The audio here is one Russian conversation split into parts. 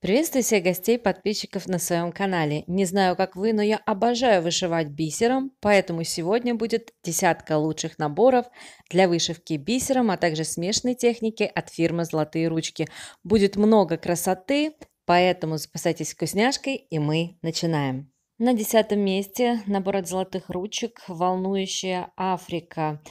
Приветствую всех гостей подписчиков на своем канале. Не знаю, как вы, но я обожаю вышивать бисером, поэтому сегодня будет десятка лучших наборов для вышивки бисером, а также смешной техники от фирмы «Золотые ручки». Будет много красоты, поэтому запасайтесь вкусняшкой и мы начинаем. На десятом месте набор от золотых ручек «Волнующая Африка».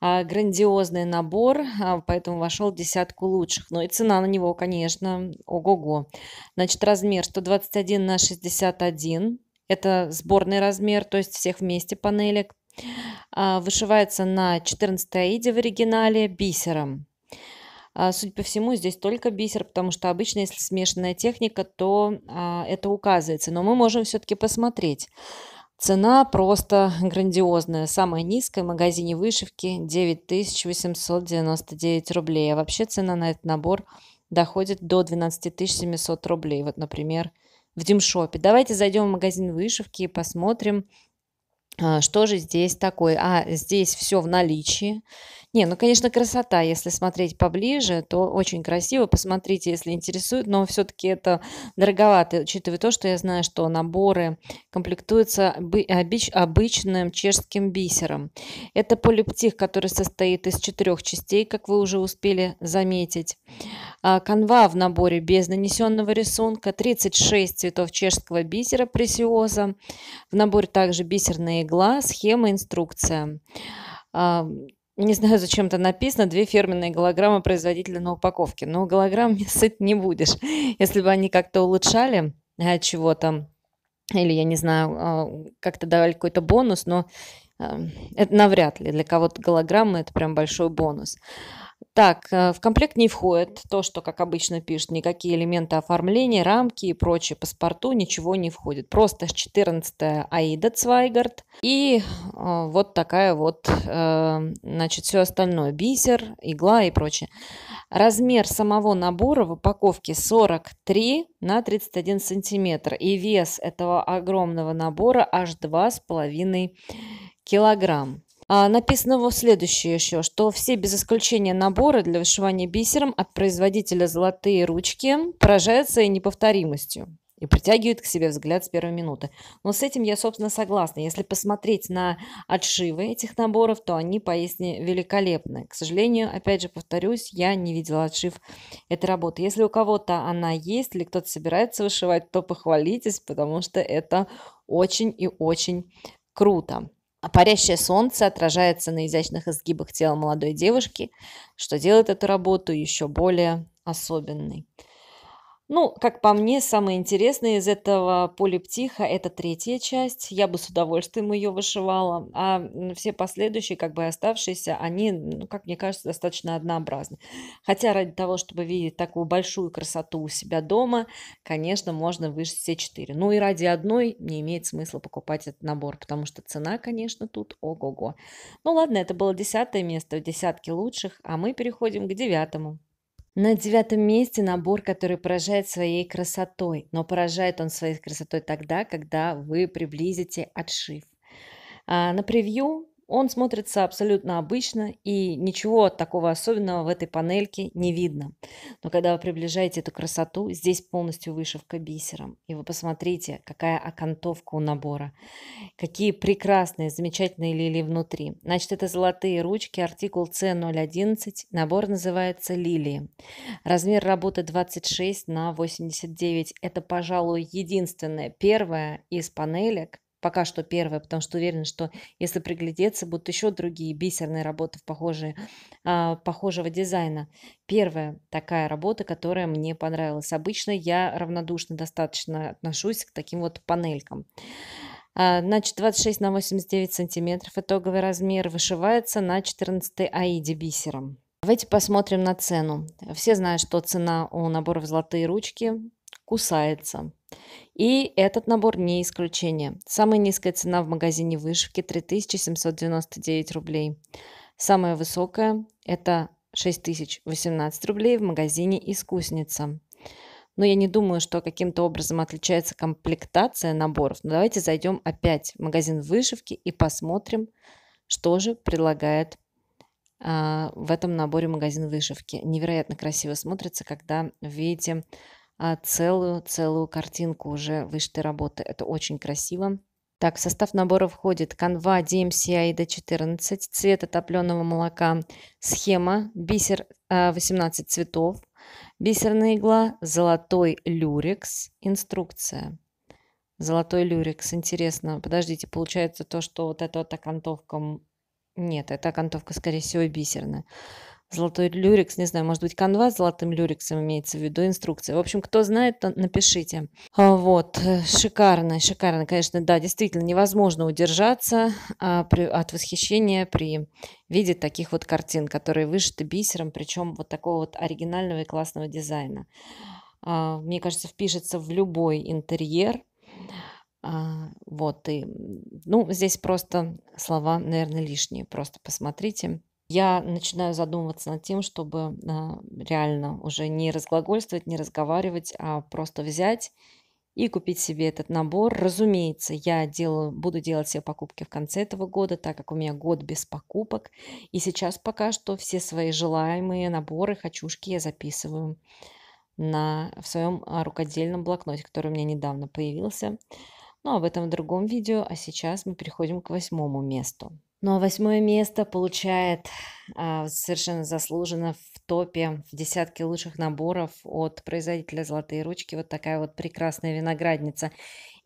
А, грандиозный набор, а, поэтому вошел в десятку лучших. Но ну и цена на него, конечно, ого-го. Значит, размер 121 на 61. Это сборный размер, то есть всех вместе панелек. А, вышивается на 14 аиде в оригинале бисером. А, судя по всему, здесь только бисер, потому что обычно, если смешанная техника, то а, это указывается. Но мы можем все-таки посмотреть. Цена просто грандиозная. Самая низкая в магазине вышивки 9899 рублей. А вообще цена на этот набор доходит до 12700 рублей. Вот, например, в Димшопе. Давайте зайдем в магазин вышивки и посмотрим, а, что же здесь такое? А, здесь все в наличии. Не, ну, конечно, красота, если смотреть поближе, то очень красиво. Посмотрите, если интересует, но все-таки это дороговато, учитывая то, что я знаю, что наборы комплектуются обычным чешским бисером. Это полиптих, который состоит из четырех частей, как вы уже успели заметить. А, канва в наборе без нанесенного рисунка, 36 цветов чешского бисера пресиоза, в наборе также бисерная игла, схема, инструкция. А, не знаю, зачем это написано, две фирменные голограммы производителя на упаковке, но голограмм сыт не будешь. Если бы они как-то улучшали э, чего-то, или, я не знаю, а, как-то давали какой-то бонус, но э, это навряд ли. Для кого-то голограммы – это прям большой бонус. Так, э, в комплект не входит то, что, как обычно пишут, никакие элементы оформления, рамки и прочее, паспорту ничего не входит. Просто 14 Аида Цвайгард. И э, вот такая вот, э, значит, все остальное. Бисер, игла и прочее. Размер самого набора в упаковке 43 на 31 сантиметр. И вес этого огромного набора аж 2,5 килограмм. А, написано вот следующее еще, что все без исключения наборы для вышивания бисером от производителя «Золотые ручки» поражаются и неповторимостью и притягивают к себе взгляд с первой минуты. Но с этим я, собственно, согласна. Если посмотреть на отшивы этих наборов, то они поистине великолепны. К сожалению, опять же повторюсь, я не видела отшив этой работы. Если у кого-то она есть или кто-то собирается вышивать, то похвалитесь, потому что это очень и очень круто а парящее солнце отражается на изящных изгибах тела молодой девушки, что делает эту работу еще более особенной. Ну, как по мне, самое интересное из этого полиптиха– это третья часть. Я бы с удовольствием ее вышивала. А все последующие, как бы оставшиеся, они, ну, как мне кажется, достаточно однообразны. Хотя ради того, чтобы видеть такую большую красоту у себя дома, конечно, можно вышить все четыре. Ну и ради одной не имеет смысла покупать этот набор, потому что цена, конечно, тут ого-го. Ну ладно, это было десятое место в десятке лучших, а мы переходим к девятому. На девятом месте набор, который поражает своей красотой, но поражает он своей красотой тогда, когда вы приблизите отшив. А, на превью он смотрится абсолютно обычно и ничего такого особенного в этой панельке не видно. Но когда вы приближаете эту красоту, здесь полностью вышивка бисером. И вы посмотрите, какая окантовка у набора. Какие прекрасные, замечательные лилии внутри. Значит, это золотые ручки, артикул C011. Набор называется «Лилии». Размер работы 26 на 89. Это, пожалуй, единственное первое из панелек, пока что первое, потому что уверена, что если приглядеться, будут еще другие бисерные работы похожие, а, похожего дизайна. Первая такая работа, которая мне понравилась. Обычно я равнодушно достаточно отношусь к таким вот панелькам. А, значит, 26 на 89 сантиметров итоговый размер вышивается на 14 аиде бисером. Давайте посмотрим на цену. Все знают, что цена у наборов «Золотые ручки» кусается. И этот набор не исключение. Самая низкая цена в магазине вышивки 3799 рублей. Самая высокая – это 6018 рублей в магазине «Искусница». Но я не думаю, что каким-то образом отличается комплектация наборов. Но давайте зайдем опять в магазин вышивки и посмотрим, что же предлагает а, в этом наборе магазин вышивки. Невероятно красиво смотрится, когда в виде а целую-целую картинку уже вышитой работы. Это очень красиво. Так, в состав набора входит канва DMCI D14, цвет отопленного молока, схема, бисер 18 а, цветов, бисерная игла, золотой люрекс, инструкция. Золотой люрекс, интересно. Подождите, получается то, что вот эта вот окантовка... Нет, эта окантовка, скорее всего, бисерная золотой люрикс, не знаю, может быть, канва с золотым люриксом имеется в виду, инструкция. В общем, кто знает, то напишите. А, вот, э, шикарно, шикарно, конечно, да, действительно невозможно удержаться а, от восхищения при виде таких вот картин, которые вышиты бисером, причем вот такого вот оригинального и классного дизайна. А, мне кажется, впишется в любой интерьер. Вот, и, ну, здесь просто слова, наверное, лишние. Просто посмотрите. Я начинаю задумываться над тем, чтобы, а, реально уже не разглагольствовать, не разговаривать, а просто взять и купить себе этот набор. Разумеется, я делаю, буду делать все покупки в конце этого года, так как у меня год без покупок. И сейчас пока что все свои желаемые наборы, хочушки я записываю на, в своем а, рукодельном блокноте, который у меня недавно появился. Но ну, об а этом в другом видео, а сейчас мы переходим к восьмому месту. Но восьмое место получает а, совершенно заслуженно в топе, в десятке лучших наборов от производителя «Золотые ручки». Вот такая вот прекрасная виноградница.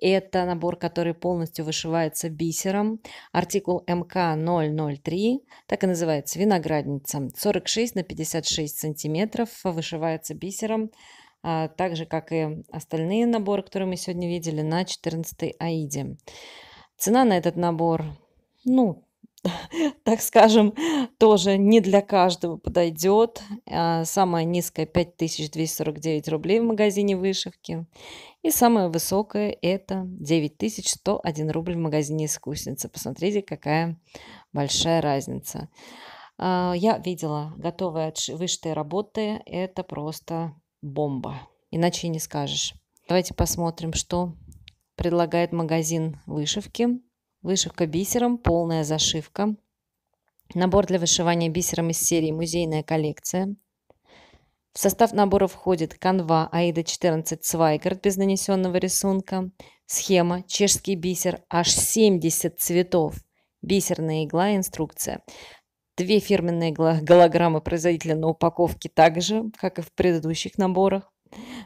Это набор, который полностью вышивается бисером. Артикул МК 003, так и называется, виноградница. 46 на 56 сантиметров, вышивается бисером а, так же, как и остальные наборы, которые мы сегодня видели, на 14 Аиде. Цена на этот набор, ну, так скажем, тоже не для каждого подойдет. А, самая низкая 5249 рублей в магазине вышивки. И самая высокая это 9101 рубль в магазине искусницы. Посмотрите, какая большая разница. А, я видела готовые вышитые работы. Это просто бомба. Иначе не скажешь. Давайте посмотрим, что предлагает магазин вышивки. Вышивка бисером, полная зашивка. Набор для вышивания бисером из серии «Музейная коллекция». В состав набора входит канва Аида 14 Свайгард без нанесенного рисунка, схема «Чешский бисер» аж 70 цветов, бисерная игла и инструкция. Две фирменные голограммы производителя на упаковке также, как и в предыдущих наборах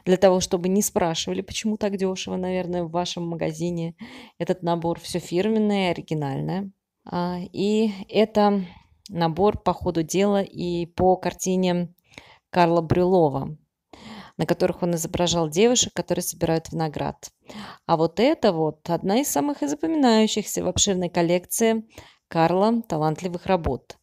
для того, чтобы не спрашивали, почему так дешево, наверное, в вашем магазине. Этот набор все фирменное, оригинальное. А, и это набор по ходу дела и по картине Карла Брюлова, на которых он изображал девушек, которые собирают виноград. А вот это вот одна из самых запоминающихся в обширной коллекции Карла талантливых работ.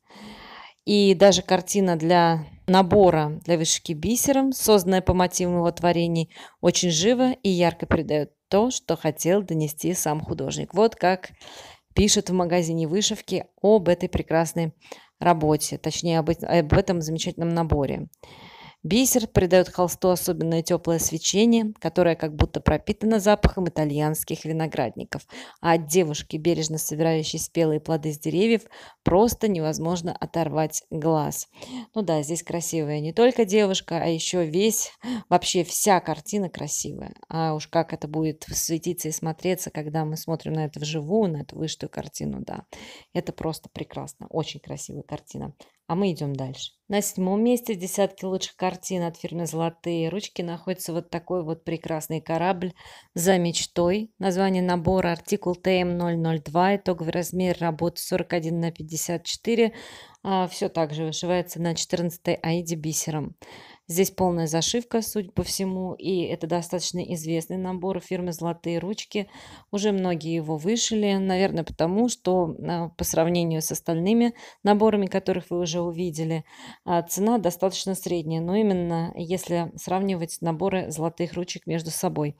И даже картина для набора для вышивки бисером, созданное по мотивам его творений, очень живо и ярко передает то, что хотел донести сам художник. Вот как пишет в магазине вышивки об этой прекрасной работе, точнее об, об этом замечательном наборе. Бисер придает холсту особенное теплое свечение, которое как будто пропитано запахом итальянских виноградников, а от девушки, бережно собирающей спелые плоды с деревьев, просто невозможно оторвать глаз. Ну да, здесь красивая не только девушка, а еще весь, вообще вся картина красивая. А уж как это будет светиться и смотреться, когда мы смотрим на это вживую, на эту вышитую картину, да. Это просто прекрасно, очень красивая картина. А мы идем дальше. На седьмом месте десятки лучших картин от фирмы «Золотые ручки» находится вот такой вот прекрасный корабль «За мечтой». Название набора артикул ТМ-002, итоговый размер работы 41 на 54. А Все также вышивается на 14 аиде бисером. Здесь полная зашивка, судя по всему, и это достаточно известный набор фирмы «Золотые ручки». Уже многие его вышили, наверное, потому что а, по сравнению с остальными наборами, которых вы уже увидели, а, цена достаточно средняя. Но именно если сравнивать наборы «Золотых ручек» между собой.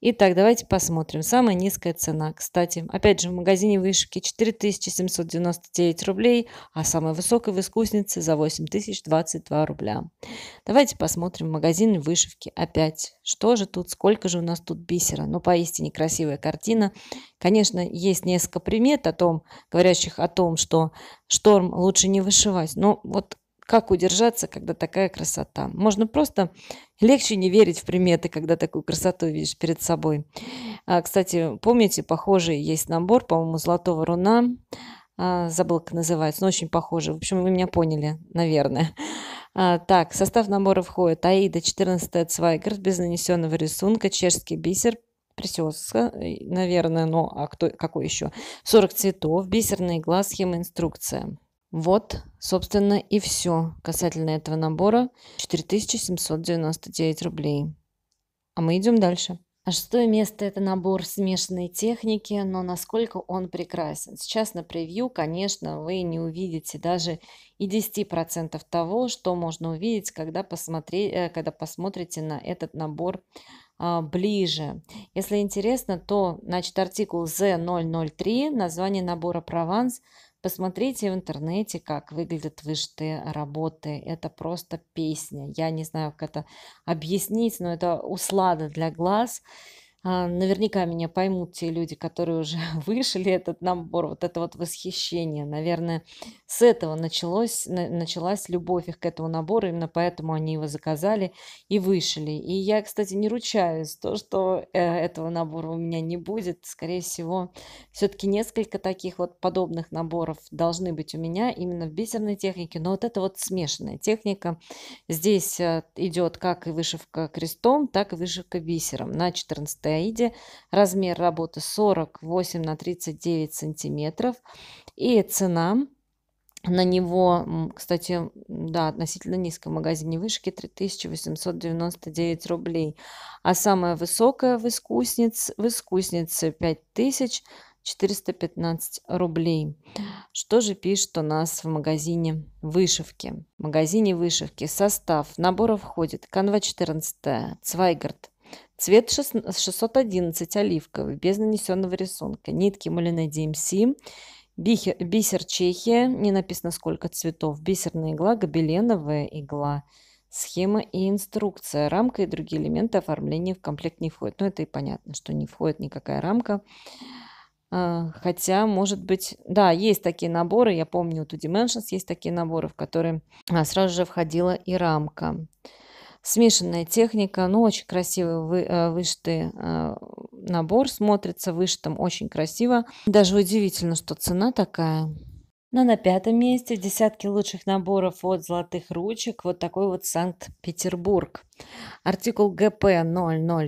Итак, давайте посмотрим. Самая низкая цена. Кстати, опять же, в магазине вышивки 4799 рублей, а самая высокая в искуснице за 8022 рубля. Давайте посмотрим магазин вышивки опять. Что же тут, сколько же у нас тут бисера? Ну, поистине красивая картина. Конечно, есть несколько примет о том, говорящих о том, что шторм лучше не вышивать. Но вот как удержаться, когда такая красота? Можно просто легче не верить в приметы, когда такую красоту видишь перед собой. А, кстати, помните, похожий есть набор, по-моему, «Золотого руна». А, забыл, как называется, но очень похожий. В общем, вы меня поняли, наверное. А, так, состав набора входит Аида 14 Цвайгер без нанесенного рисунка, чешский бисер, присоска, э, наверное, но ну, а кто, какой еще? 40 цветов, бисерные глаз, схема, инструкция. Вот, собственно, и все касательно этого набора 4799 рублей. А мы идем дальше. А шестое место – это набор смешанной техники, но насколько он прекрасен. Сейчас на превью, конечно, вы не увидите даже и 10% того, что можно увидеть, когда, посмотри, э, когда посмотрите на этот набор а, ближе. Если интересно, то значит, артикул Z003, название набора «Прованс», Посмотрите в интернете, как выглядят вышитые работы. Это просто песня. Я не знаю, как это объяснить, но это услада для глаз. А, наверняка меня поймут те люди, которые уже вышли этот набор, вот это вот восхищение. Наверное, с этого началось, началась любовь их к этому набору, именно поэтому они его заказали и вышли. И я, кстати, не ручаюсь, то, что э, этого набора у меня не будет, скорее всего, все-таки несколько таких вот подобных наборов должны быть у меня именно в бисерной технике, но вот это вот смешанная техника. Здесь э, идет как и вышивка крестом, так и вышивка бисером на 14 гироиде, размер работы 48 на 39 сантиметров и цена на него, кстати, да, относительно низко в магазине вышки 3899 рублей. А самая высокая в, искусниц, в искуснице 5415 рублей. Что же пишет у нас в магазине вышивки? В магазине вышивки состав набора входит канва 14, цвайгард Цвет 611 оливковый, без нанесенного рисунка. Нитки малине DMC. Эм бисер Чехия, не написано сколько цветов. Бисерная игла, гобеленовая игла. Схема и инструкция. Рамка и другие элементы оформления в комплект не входят. Но ну, это и понятно, что не входит никакая рамка. А, хотя, может быть, да, есть такие наборы, я помню, у Two Dimensions есть такие наборы, в которые а, сразу же входила и рамка. Смешанная техника, ну, очень красивый вы, э, вышитый э, набор смотрится, вышитым очень красиво. Даже удивительно, что цена такая. Ну, на пятом месте десятки лучших наборов от золотых ручек вот такой вот Санкт-Петербург. Артикул ГП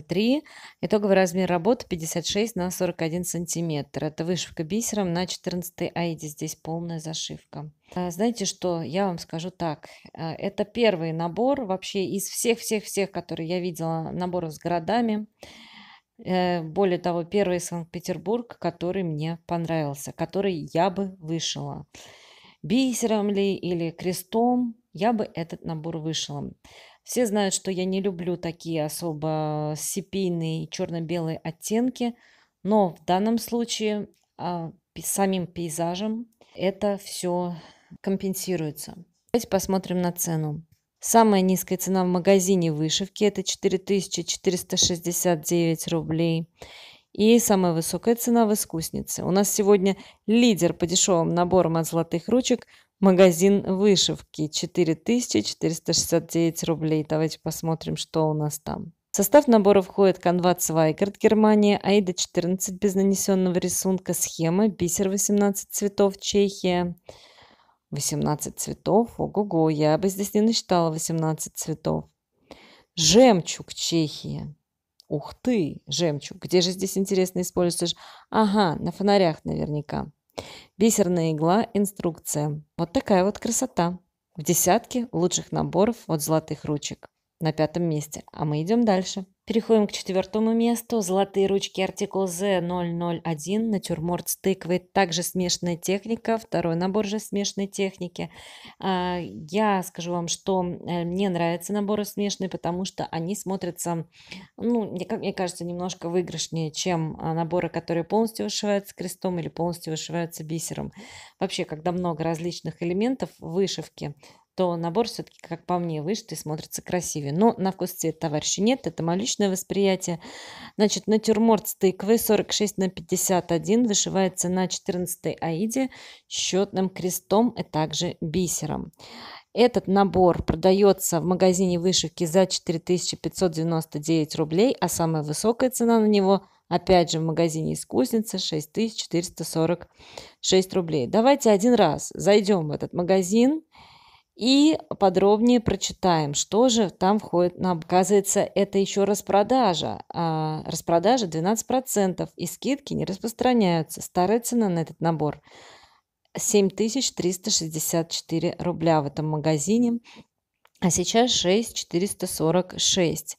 003. Итоговый размер работы 56 на 41 сантиметр. Это вышивка бисером на 14 аиде. Здесь полная зашивка. А знаете что, я вам скажу так. А, это первый набор вообще из всех-всех-всех, которые я видела наборов с городами. Э, более того, первый Санкт-Петербург, который мне понравился, который я бы вышила. Бисером ли или крестом, я бы этот набор вышила. Все знают, что я не люблю такие особо сепийные черно-белые оттенки, но в данном случае а, самим пейзажем это все компенсируется. Давайте посмотрим на цену. Самая низкая цена в магазине вышивки – это 4469 рублей. И самая высокая цена в искуснице. У нас сегодня лидер по дешевым наборам от золотых ручек – магазин вышивки 4469 рублей. Давайте посмотрим, что у нас там. В состав набора входит канва Цвайгард Германия, Аида 14 без нанесенного рисунка, схема, бисер 18 цветов Чехия – 18 цветов? Ого-го, я бы здесь не насчитала 18 цветов. Жемчуг Чехия. Ух ты, жемчуг. Где же здесь, интересно, используешь? Ага, на фонарях наверняка. Бисерная игла, инструкция. Вот такая вот красота. В десятке лучших наборов от золотых ручек на пятом месте. А мы идем дальше. Переходим к четвертому месту. Золотые ручки артикул Z001, натюрморт с тыквой, также смешанная техника, второй набор же смешанной техники. А, я скажу вам, что э, мне нравятся наборы смешанные, потому что они смотрятся, ну, как мне кажется, немножко выигрышнее, чем а, наборы, которые полностью вышиваются крестом или полностью вышиваются бисером. Вообще, когда много различных элементов вышивки, то набор все-таки, как по мне, вышит и смотрится красивее. Но на вкус цвет, товарищи, нет. Это мое личное восприятие. Значит, натюрморт с тыквой 46 на 51 вышивается на 14 аиде счетным крестом и также бисером. Этот набор продается в магазине вышивки за 4599 рублей, а самая высокая цена на него опять же в магазине искусницы 6446 рублей. Давайте один раз зайдем в этот магазин и подробнее прочитаем, что же там входит. Нам оказывается, это еще распродажа. А распродажа 12%, и скидки не распространяются. Старая цена на этот набор 7364 рубля в этом магазине, а сейчас 6446.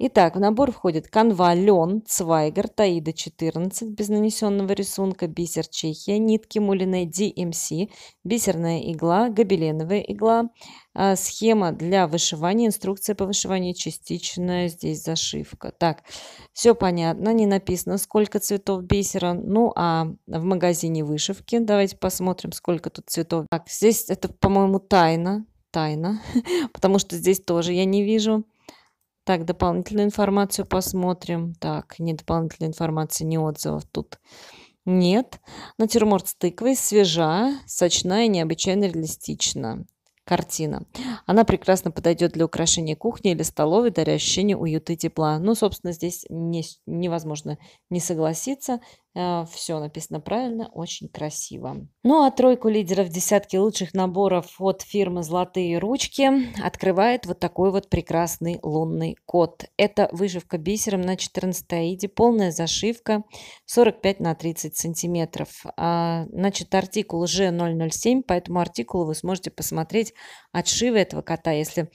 Итак, в набор входит канва лен, цвайгер, таида 14, без нанесенного рисунка, бисер Чехия, нитки мулине DMC, эм бисерная игла, гобеленовая игла, а, схема для вышивания, инструкция по вышиванию, частичная здесь зашивка. Так, все понятно, не написано, сколько цветов бисера. Ну, а в магазине вышивки, давайте посмотрим, сколько тут цветов. Так, здесь это, по-моему, тайна, тайна, потому что здесь тоже я не вижу. Так, дополнительную информацию посмотрим. Так, не дополнительной информации, не отзывов тут. Нет. Натюрморт с тыквой свежа, сочная и необычайно реалистична картина. Она прекрасно подойдет для украшения кухни или столовой, даря ощущение уюта и тепла. Ну, собственно, здесь не, невозможно не согласиться. А, Все написано правильно, очень красиво. Ну а тройку лидеров десятки лучших наборов от фирмы «Золотые ручки» открывает вот такой вот прекрасный лунный кот. Это вышивка бисером на 14 аиде, полная зашивка 45 на 30 сантиметров. А, значит, артикул G007, поэтому артикул вы сможете посмотреть отшивы этого кота, если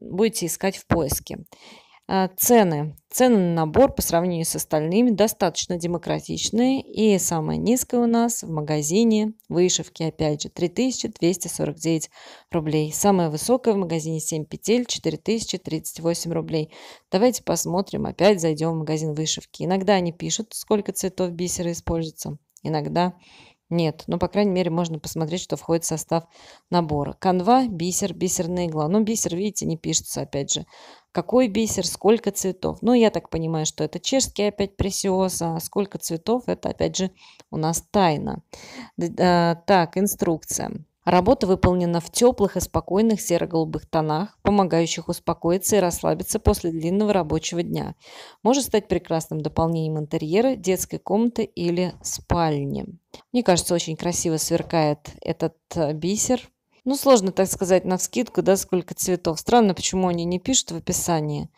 будете искать в поиске. А, цены. Цены на набор по сравнению с остальными достаточно демократичные. И самая низкая у нас в магазине вышивки, опять же, 3249 рублей. Самая высокая в магазине 7 петель, 4038 рублей. Давайте посмотрим, опять зайдем в магазин вышивки. Иногда они пишут, сколько цветов бисера используется. Иногда нет, но, ну, по крайней мере, можно посмотреть, что входит в состав набора. Канва, бисер, бисерная игла. Ну, бисер, видите, не пишется, опять же. Какой бисер, сколько цветов? Ну, я так понимаю, что это чешский опять пресиоза. Сколько цветов, это, опять же, у нас тайна. Э, так, инструкция. Работа выполнена в теплых и спокойных серо-голубых тонах, помогающих успокоиться и расслабиться после длинного рабочего дня. Может стать прекрасным дополнением интерьера, детской комнаты или спальни. Мне кажется, очень красиво сверкает этот э, бисер. Ну, сложно так сказать на вскидку, да, сколько цветов. Странно, почему они не пишут в описании.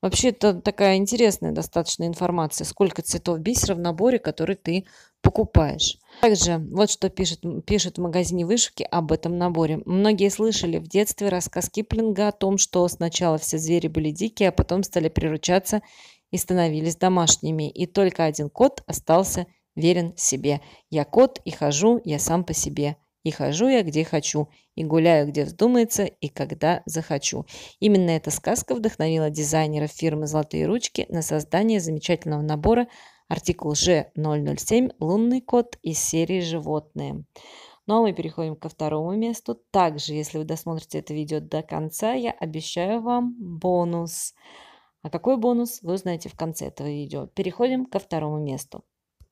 Вообще, это такая интересная достаточно информация, сколько цветов бисера в наборе, который ты покупаешь. Также вот что пишет, пишет в магазине вышивки об этом наборе. Многие слышали в детстве рассказ Киплинга о том, что сначала все звери были дикие, а потом стали приручаться и становились домашними. И только один кот остался верен себе. Я кот и хожу, я сам по себе. И хожу я где хочу, и гуляю где вздумается, и когда захочу. Именно эта сказка вдохновила дизайнеров фирмы «Золотые ручки» на создание замечательного набора артикул G007 «Лунный кот» из серии «Животные». Ну а мы переходим ко второму месту. Также, если вы досмотрите это видео до конца, я обещаю вам бонус. А какой бонус, вы узнаете в конце этого видео. Переходим ко второму месту.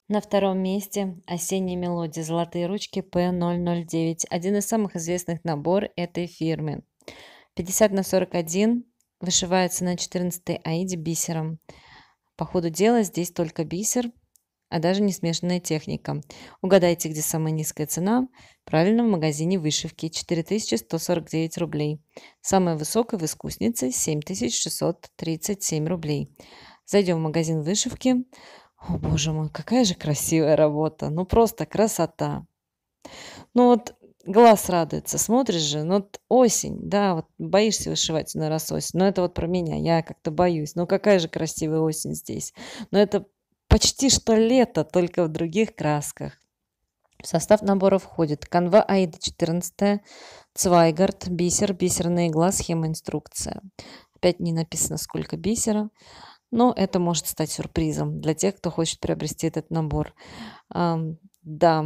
На втором месте «Осенняя мелодия. Золотые ручки P009». Один из самых известных набор этой фирмы. 50 на 41 вышивается на 14 аиде бисером. По ходу дела здесь только бисер, а даже не смешанная техника. Угадайте, где самая низкая цена? Правильно, в магазине вышивки 4149 рублей. Самая высокая в искуснице 7637 рублей. Зайдем в магазин вышивки. О, боже мой, какая же красивая работа. Ну, просто красота. Ну, вот глаз радуется, смотришь же, ну, вот осень, да, вот боишься вышивать на ну раз осень. Но это вот про меня, я как-то боюсь. Ну, какая же красивая осень здесь. Но это почти что лето, только в других красках. В состав набора входит канва Аида 14, цвайгард, бисер, бисерная игла, схема инструкция. Опять не написано, сколько бисера но это может стать сюрпризом для тех, кто хочет приобрести этот набор. Да,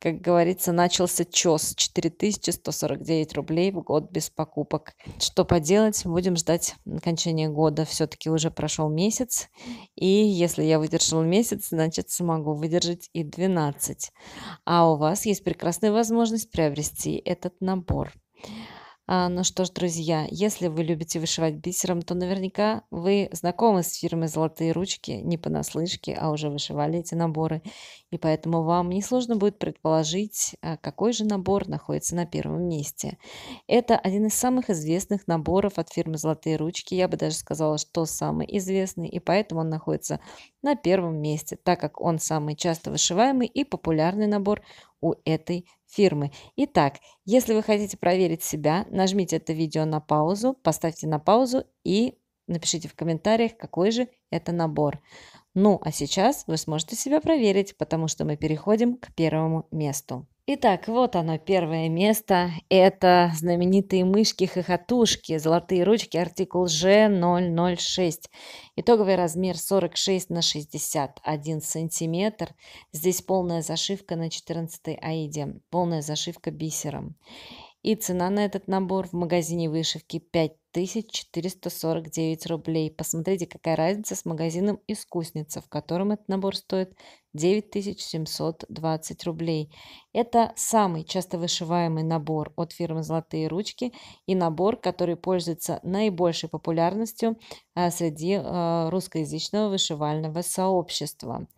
как говорится, начался чес 4149 рублей в год без покупок. Что поделать, будем ждать окончания года. Все-таки уже прошел месяц, и если я выдержал месяц, значит смогу выдержать и 12. А у вас есть прекрасная возможность приобрести этот набор. А, ну что ж, друзья, если вы любите вышивать бисером, то наверняка вы знакомы с фирмой «Золотые ручки», не понаслышке, а уже вышивали эти наборы. И поэтому вам несложно будет предположить, а, какой же набор находится на первом месте. Это один из самых известных наборов от фирмы «Золотые ручки». Я бы даже сказала, что самый известный, и поэтому он находится на первом месте, так как он самый часто вышиваемый и популярный набор у этой фирмы. Итак, если вы хотите проверить себя, нажмите это видео на паузу, поставьте на паузу и напишите в комментариях, какой же это набор. Ну, а сейчас вы сможете себя проверить, потому что мы переходим к первому месту. Итак, вот оно, первое место. Это знаменитые мышки-хохотушки, золотые ручки, артикул Ж006. Итоговый размер 46 на 61 сантиметр. Здесь полная зашивка на 14 аиде, полная зашивка бисером. И цена на этот набор в магазине вышивки 5449 рублей. Посмотрите, какая разница с магазином «Искусница», в котором этот набор стоит 9720 рублей. Это самый часто вышиваемый набор от фирмы «Золотые ручки» и набор, который пользуется наибольшей популярностью а, среди а, русскоязычного вышивального сообщества.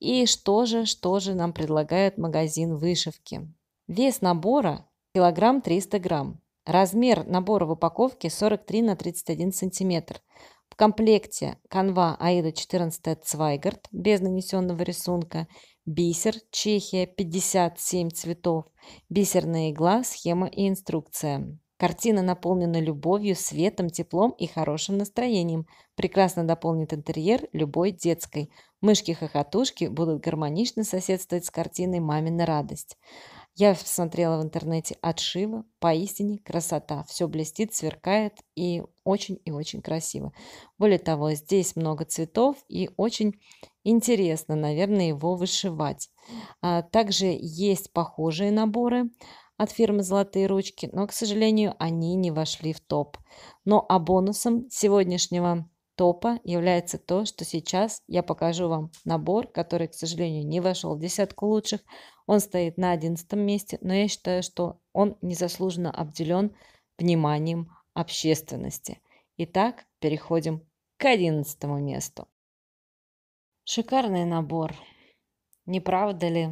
И что же, что же нам предлагает магазин вышивки? Вес набора килограмм 300 грамм. Размер набора в упаковке 43 на 31 сантиметр. В комплекте канва Аида 14 Цвайгард без нанесенного рисунка, бисер Чехия 57 цветов, бисерная игла, схема и инструкция. Картина наполнена любовью, светом, теплом и хорошим настроением. Прекрасно дополнит интерьер любой детской. Мышки-хохотушки будут гармонично соседствовать с картиной «Мамина радость». Я смотрела в интернете отшивы, поистине красота. Все блестит, сверкает и очень и очень красиво. Более того, здесь много цветов и очень интересно, наверное, его вышивать. А, также есть похожие наборы от фирмы «Золотые ручки», но, к сожалению, они не вошли в топ. Но а бонусом сегодняшнего топа является то, что сейчас я покажу вам набор, который, к сожалению, не вошел в десятку лучших. Он стоит на одиннадцатом месте, но я считаю, что он незаслуженно обделен вниманием общественности. Итак, переходим к одиннадцатому месту. Шикарный набор. Не правда ли?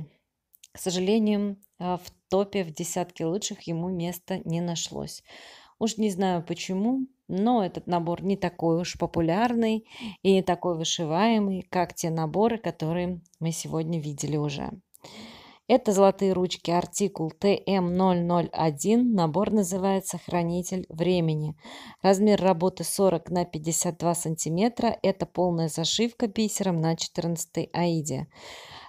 К сожалению, э, в топе в десятке лучших ему места не нашлось. Уж не знаю почему, но этот набор не такой уж популярный и не такой вышиваемый, как те наборы, которые мы сегодня видели уже. Это золотые ручки артикул ТМ001. Набор называется «Хранитель времени». Размер работы 40 на 52 сантиметра. Это полная зашивка бисером на 14 аиде.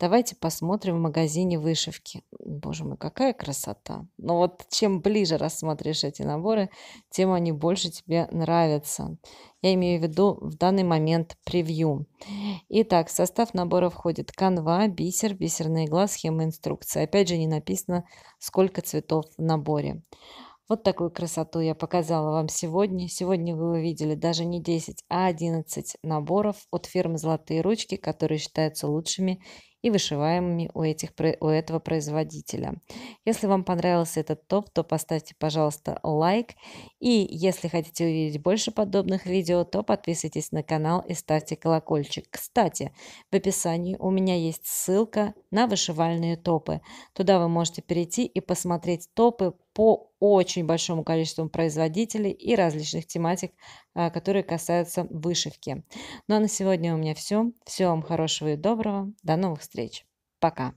Давайте посмотрим в магазине вышивки. Боже мой, какая красота. Но вот чем ближе рассмотришь эти наборы, тем они больше тебе нравятся. Я имею в виду в данный момент превью. Итак, в состав набора входит канва, бисер, бисерные глаз, схема инструкции. Опять же, не написано, сколько цветов в наборе. Вот такую красоту я показала вам сегодня. Сегодня вы увидели даже не 10, а 11 наборов от фирмы «Золотые ручки», которые считаются лучшими и вышиваемыми у, этих, у этого производителя. Если вам понравился этот топ, то поставьте, пожалуйста, лайк. И если хотите увидеть больше подобных видео, то подписывайтесь на канал и ставьте колокольчик. Кстати, в описании у меня есть ссылка на вышивальные топы. Туда вы можете перейти и посмотреть топы по очень большому количеству производителей и различных тематик, а, которые касаются вышивки. Ну а на сегодня у меня все. Всего вам хорошего и доброго. До новых встреч. Пока.